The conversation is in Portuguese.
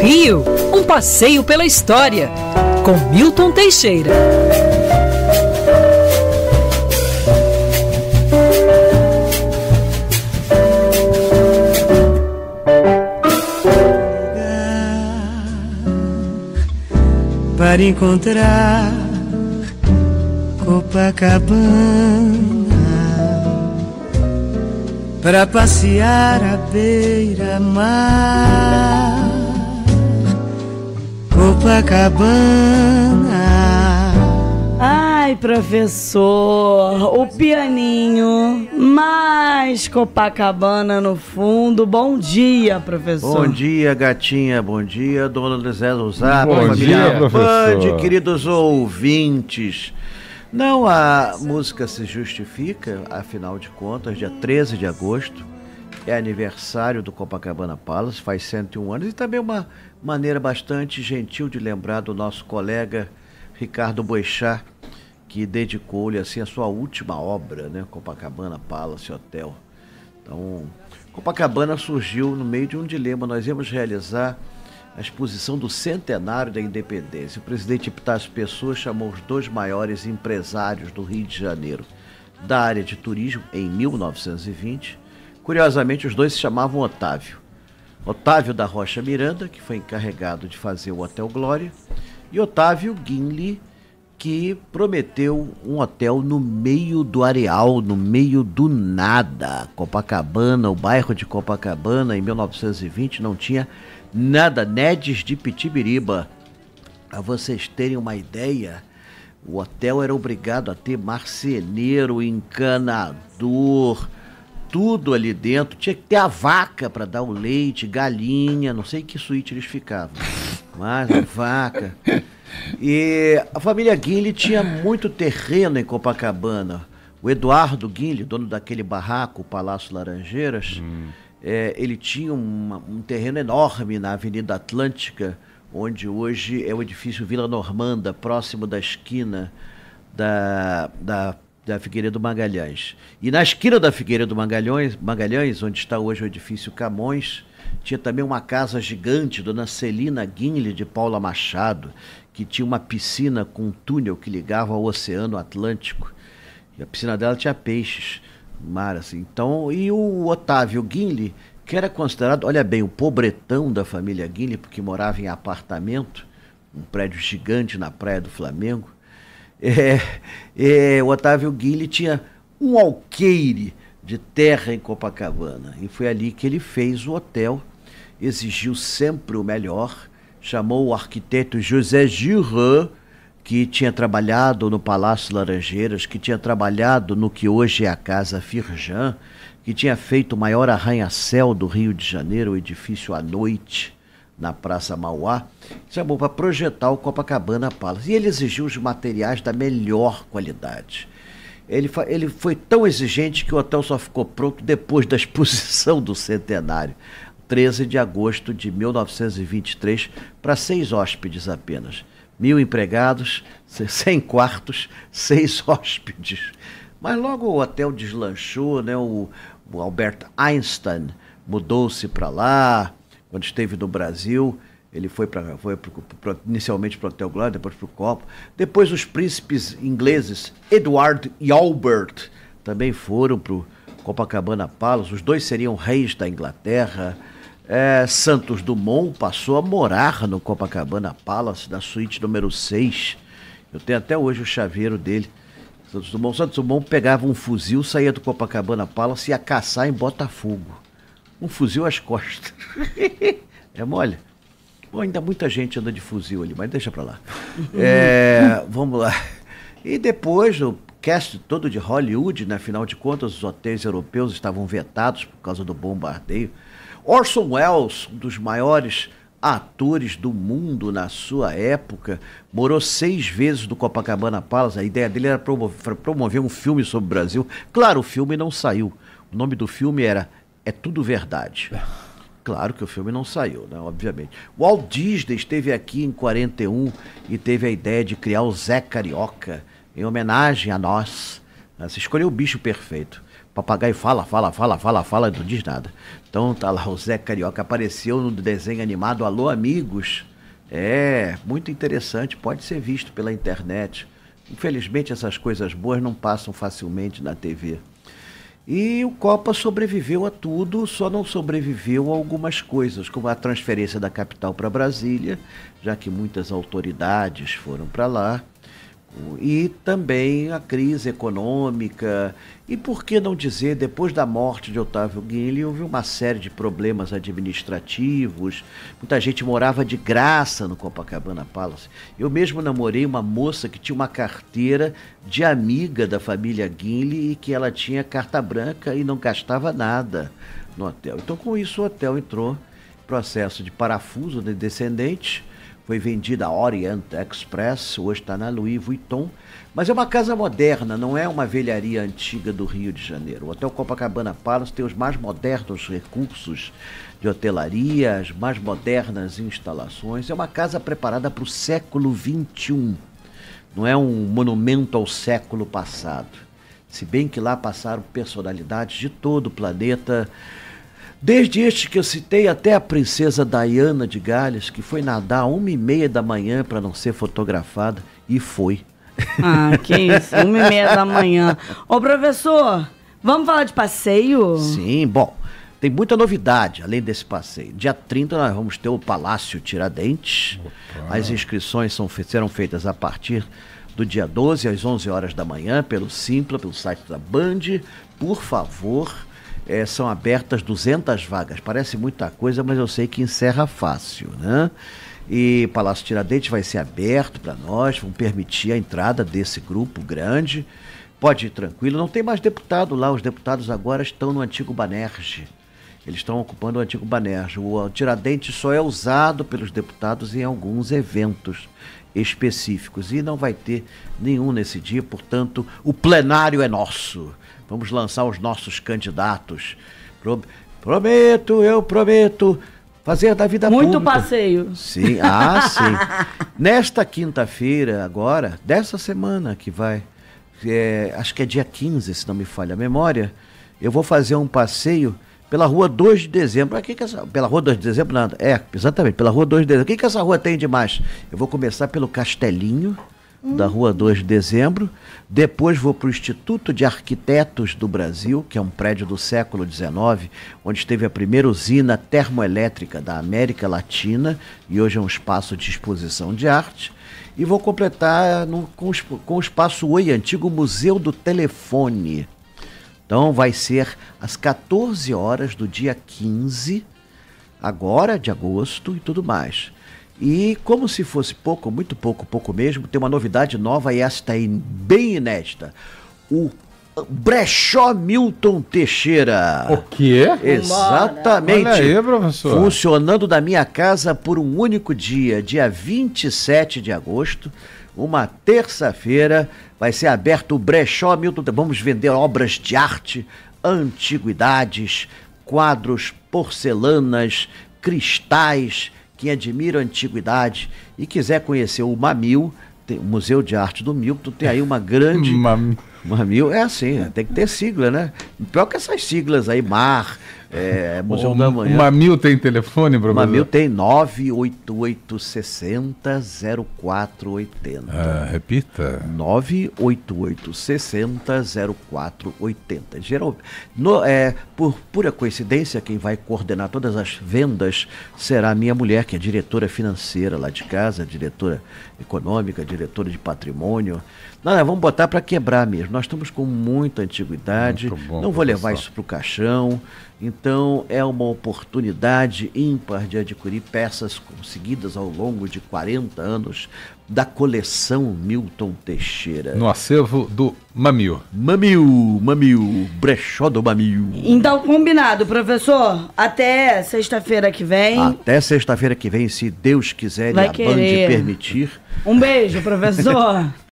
Rio, um passeio pela história, com Milton Teixeira. Para encontrar Copacabana, para passear à beira-mar Copacabana. Ai, professor, o pianinho, mais Copacabana no fundo. Bom dia, professor. Bom dia, gatinha. Bom dia, dona Lizé Zap. Bom dia, professor. queridos ouvintes. Não, a música se justifica, afinal de contas, dia 13 de agosto é aniversário do Copacabana Palace, faz 101 anos, e também uma maneira bastante gentil de lembrar do nosso colega Ricardo Boechat, que dedicou-lhe assim a sua última obra, né? Copacabana Palace Hotel. Então, Copacabana surgiu no meio de um dilema. Nós íamos realizar a exposição do centenário da independência. O presidente Epitácio Pessoa chamou os dois maiores empresários do Rio de Janeiro da área de turismo em 1920 Curiosamente, os dois se chamavam Otávio. Otávio da Rocha Miranda, que foi encarregado de fazer o Hotel Glória, e Otávio Guinle, que prometeu um hotel no meio do areal, no meio do nada. Copacabana, o bairro de Copacabana, em 1920, não tinha nada. Nedes de Pitibiriba. Para vocês terem uma ideia, o hotel era obrigado a ter marceneiro, encanador tudo ali dentro. Tinha que ter a vaca para dar o leite, galinha, não sei que suíte eles ficavam. Mas a vaca. E a família Guinle tinha muito terreno em Copacabana. O Eduardo Guinle, dono daquele barraco, o Palácio Laranjeiras, hum. é, ele tinha uma, um terreno enorme na Avenida Atlântica, onde hoje é o edifício Vila Normanda, próximo da esquina da, da da Figueiredo Magalhães. E na esquina da Figueiredo Magalhães, Magalhães, onde está hoje o edifício Camões, tinha também uma casa gigante, Dona Celina Guinle de Paula Machado, que tinha uma piscina com um túnel que ligava ao Oceano Atlântico. E a piscina dela tinha peixes, mar assim. Então, e o Otávio Guinle, que era considerado, olha bem, o pobretão da família Guinle, porque morava em apartamento, um prédio gigante na Praia do Flamengo é, é, o Otávio Guille tinha um alqueire de terra em Copacabana. E foi ali que ele fez o hotel, exigiu sempre o melhor, chamou o arquiteto José Giran, que tinha trabalhado no Palácio Laranjeiras, que tinha trabalhado no que hoje é a Casa Firjan, que tinha feito o maior arranha-céu do Rio de Janeiro, o edifício à noite na Praça Mauá, chamou para projetar o Copacabana Palace. E ele exigiu os materiais da melhor qualidade. Ele, ele foi tão exigente que o hotel só ficou pronto depois da exposição do centenário, 13 de agosto de 1923, para seis hóspedes apenas. Mil empregados, cem quartos, seis hóspedes. Mas logo o hotel deslanchou, né? o, o Albert Einstein mudou-se para lá, quando esteve no Brasil, ele foi, para foi inicialmente para o Hotel Glória, depois para o Copo. Depois os príncipes ingleses, Edward e Albert, também foram para o Copacabana Palace. Os dois seriam reis da Inglaterra. É, Santos Dumont passou a morar no Copacabana Palace, na suíte número 6. Eu tenho até hoje o chaveiro dele. Santos Dumont, Santos Dumont pegava um fuzil, saía do Copacabana Palace e ia caçar em Botafogo um fuzil às costas. é mole? Bom, ainda muita gente anda de fuzil ali, mas deixa pra lá. É, vamos lá. E depois, o cast todo de Hollywood, né? afinal de contas, os hotéis europeus estavam vetados por causa do bombardeio. Orson Welles, um dos maiores atores do mundo na sua época, morou seis vezes no Copacabana Palace. A ideia dele era promover, promover um filme sobre o Brasil. Claro, o filme não saiu. O nome do filme era é tudo verdade. É. Claro que o filme não saiu, né? Obviamente. Walt Disney esteve aqui em 41 e teve a ideia de criar o Zé Carioca em homenagem a nós. Né. Você escolheu o bicho perfeito. Papagaio fala, fala, fala, fala, fala, não diz nada. Então tá lá o Zé Carioca apareceu no desenho animado Alô Amigos. É, muito interessante, pode ser visto pela internet. Infelizmente essas coisas boas não passam facilmente na TV. E o Copa sobreviveu a tudo, só não sobreviveu a algumas coisas, como a transferência da capital para Brasília, já que muitas autoridades foram para lá e também a crise econômica. E por que não dizer, depois da morte de Otávio Guilherme, houve uma série de problemas administrativos, muita gente morava de graça no Copacabana Palace. Eu mesmo namorei uma moça que tinha uma carteira de amiga da família Guinle e que ela tinha carta branca e não gastava nada no hotel. Então, com isso, o hotel entrou processo de parafuso de descendente foi vendida a Orient Express, hoje está na Louis Vuitton. Mas é uma casa moderna, não é uma velharia antiga do Rio de Janeiro. O Hotel Copacabana Palace tem os mais modernos recursos de hotelaria, as mais modernas instalações. É uma casa preparada para o século XXI. Não é um monumento ao século passado. Se bem que lá passaram personalidades de todo o planeta Desde este que eu citei até a princesa Diana de Gales, que foi nadar uma e meia da manhã para não ser fotografada, e foi. Ah, que isso, uma e meia da manhã. Ô professor, vamos falar de passeio? Sim, bom, tem muita novidade além desse passeio. Dia 30 nós vamos ter o Palácio Tiradentes. Opa. As inscrições são, serão feitas a partir do dia 12 às 11 horas da manhã pelo Simpla, pelo site da Band. Por favor, é, são abertas 200 vagas. Parece muita coisa, mas eu sei que encerra fácil, né? E Palácio Tiradentes vai ser aberto para nós, vão permitir a entrada desse grupo grande. Pode ir tranquilo, não tem mais deputado lá, os deputados agora estão no antigo Banerje. Eles estão ocupando o antigo Banerje. O Tiradentes só é usado pelos deputados em alguns eventos específicos. E não vai ter nenhum nesse dia, portanto, o plenário é nosso. Vamos lançar os nossos candidatos. Prometo, eu prometo fazer da vida Muito pública. passeio. Sim, ah, sim. Nesta quinta-feira, agora, dessa semana que vai, é, acho que é dia 15, se não me falha a memória, eu vou fazer um passeio pela rua 2 de dezembro. aqui que essa, pela rua 2 de dezembro, nada. É, exatamente, pela rua 2 de dezembro. O que, que essa rua tem de mais? Eu vou começar pelo Castelinho, hum. da rua 2 de dezembro. Depois vou para o Instituto de Arquitetos do Brasil, que é um prédio do século XIX, onde esteve a primeira usina termoelétrica da América Latina e hoje é um espaço de exposição de arte. E vou completar no, com, com o espaço Oi, antigo Museu do Telefone, então vai ser às 14 horas do dia 15, agora de agosto e tudo mais. E como se fosse pouco, muito pouco, pouco mesmo, tem uma novidade nova e esta é bem inédita. O Brechó Milton Teixeira. O quê? Exatamente. Olha aí, professor. Funcionando da minha casa por um único dia, dia 27 de agosto uma terça-feira, vai ser aberto o Brechó Milton. Vamos vender obras de arte, antiguidades, quadros, porcelanas, cristais. Quem admira a antiguidade e quiser conhecer o Mamil, o Museu de Arte do Milton, tem aí uma grande. Mamil. Mamil é assim, tem que ter sigla, né? Pior que essas siglas aí, MAR, é, Museu o, da Manhã. O Mamil tem telefone, professor? Mamil tem 988600480. Ah, repita. 988600480. Geral, no, é, por pura coincidência, quem vai coordenar todas as vendas será a minha mulher, que é diretora financeira lá de casa, diretora econômica, diretora de patrimônio. Não, não, vamos botar para quebrar mesmo. Nós estamos com muita antiguidade, bom, não vou levar isso para o caixão. Então, é uma oportunidade ímpar de adquirir peças conseguidas ao longo de 40 anos da coleção Milton Teixeira. No acervo do Mamil. Mamil, Mamil, brechó do Mamil. Então, combinado, professor. Até sexta-feira que vem. Até sexta-feira que vem, se Deus quiser e a Band permitir. Um beijo, professor.